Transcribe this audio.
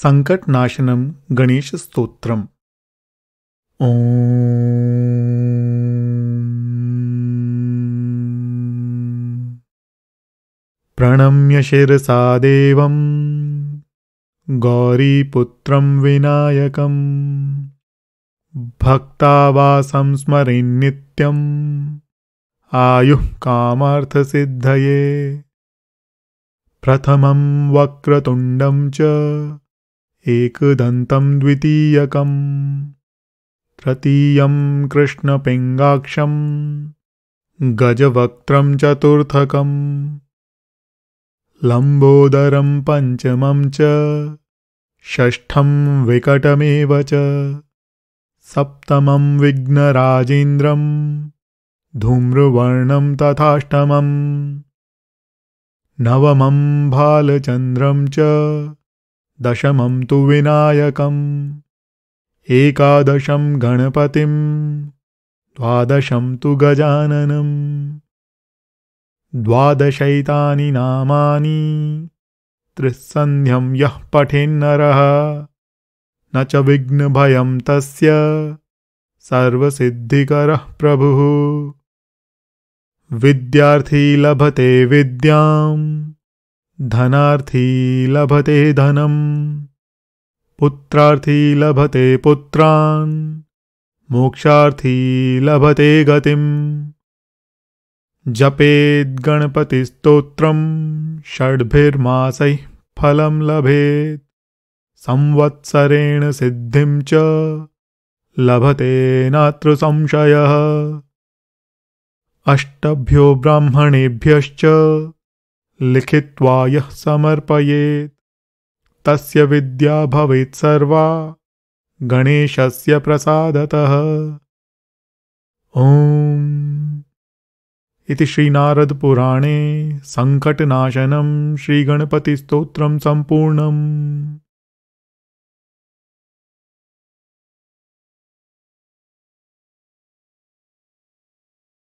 सङ्कटनाशनं गणेशस्तोत्रम् प्रणम्य प्रणम्य देवं गौरीपुत्रं विनायकं भक्तावासं स्मरिन्नित्यम् कामार्थसिद्धये प्रथमं वक्रतुण्डं च एकदन्तं तृतीय तृतीयं कृष्णपिङ्गाक्षं गजवक्त्रं चतुर्थकम् लम्बोदरं पञ्चमं च षष्ठं विकटमेव च सप्तमं विघ्नराजेन्द्रं धूम्रवर्णं तथाष्टमम् नवमं भालचन्द्रं च दशमं तु विनायकम् एकादशं गणपतिं द्वादशं तु गजाननम् द्वादशैतानि नामानि त्रिस्सन्ध्यं यः पठेन्नरः न च विघ्नभयं तस्य सर्वसिद्धिकरः प्रभुः विद्यार्थी लभते विद्याम् धनार्थी लभते धनम पुत्रार्थी लभते पुत्रान मोक्षार्थी लभते गतिम जपेद गणपति स्त्रोत्र षड्भिर्मास फलम लभेत संवत्सरेण सिद्धि च लभते नात्र संशय अष्टभ्यो ब्राह्मणेभ्यश्च लिखित्वा यः समर्पयेत् तस्य विद्या भवेत् सर्वा गणेशस्य प्रसादतः ॐ इति श्रीनारदपुराणे सङ्कटनाशनं श्रीगणपतिस्तोत्रं सम्पूर्णम्